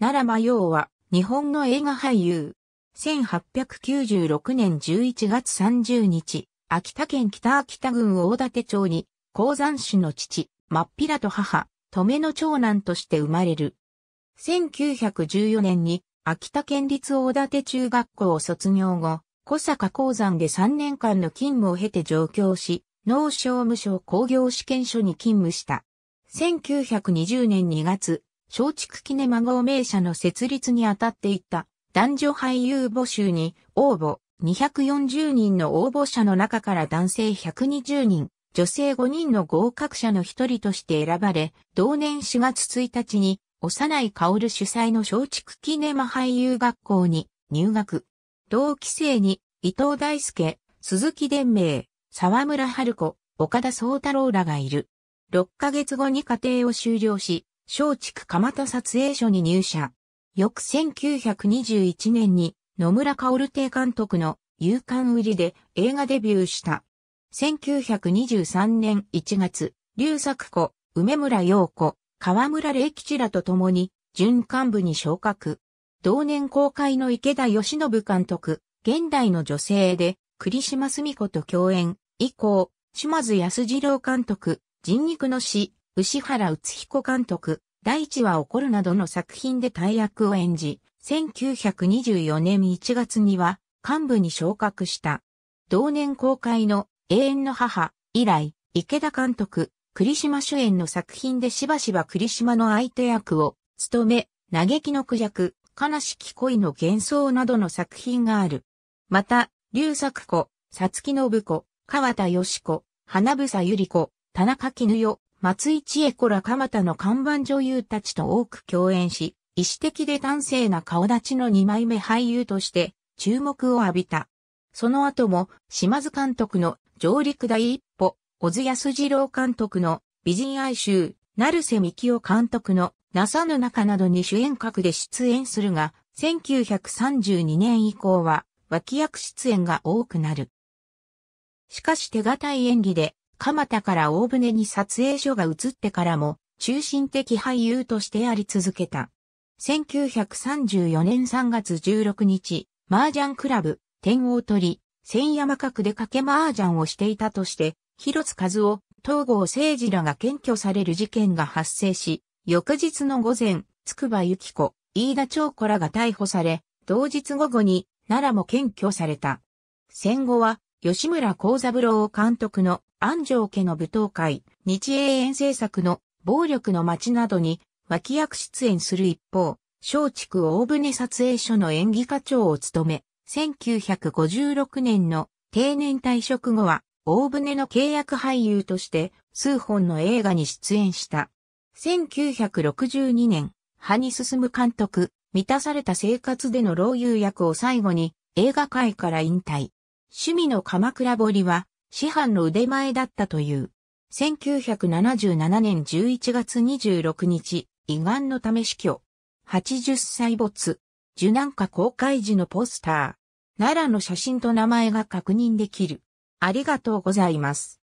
奈良真陽は、日本の映画俳優。1896年11月30日、秋田県北秋田郡大館町に、鉱山市の父、真っ平と母、止めの長男として生まれる。1914年に、秋田県立大館中学校を卒業後、小坂鉱山で3年間の勤務を経て上京し、農商務省工業試験所に勤務した。1920年2月、松竹ネマ合名社の設立にあたっていた男女俳優募集に応募240人の応募者の中から男性120人、女性5人の合格者の一人として選ばれ、同年4月1日に幼い薫主催の松竹キネマ俳優学校に入学。同期生に伊藤大輔、鈴木伝明、沢村春子、岡田宗太郎らがいる。6ヶ月後に家庭を終了し、松竹蒲田撮影所に入社。翌1921年に野村薫邸監督の勇敢売りで映画デビューした。1923年1月、龍作子、梅村陽子、河村礼吉らと共に、準幹部に昇格。同年公開の池田義信監督、現代の女性で、栗島澄子と共演、以降、島津安二郎監督、人肉の死、牛原宇津彦監督、大地は起こるなどの作品で大役を演じ、1924年1月には幹部に昇格した。同年公開の永遠の母以来、池田監督、栗島主演の作品でしばしば栗島の相手役を務め、嘆きの苦弱、悲しき恋の幻想などの作品がある。また、龍作子、さつきのぶ子、川田よし子、花房ゆり子、田中絹代、松井千恵子ら蒲田の看板女優たちと多く共演し、意思的で端正な顔立ちの二枚目俳優として注目を浴びた。その後も島津監督の上陸第一歩、小津安二郎監督の美人哀愁、成瀬希夫監督のなさぬ中などに主演格で出演するが、1932年以降は脇役出演が多くなる。しかし手堅い演技で蒲田から大船に撮影所が移ってからも、中心的俳優としてあり続けた。1934年3月16日、麻雀クラブ、天王り、千山角で掛け麻雀をしていたとして、広津和夫、東郷誠治らが検挙される事件が発生し、翌日の午前、筑波幸子、飯田長子らが逮捕され、同日午後に奈良も検挙された。戦後は、吉村幸三郎監督の安城家の舞踏会、日英遠征作の暴力の街などに脇役出演する一方、松竹大船撮影所の演技課長を務め、1956年の定年退職後は大船の契約俳優として数本の映画に出演した。1962年、派に進む監督、満たされた生活での老友役を最後に映画界から引退。趣味の鎌倉堀は師範の腕前だったという。1977年11月26日、胃がんのため死去。80歳没。受難化公開時のポスター。奈良の写真と名前が確認できる。ありがとうございます。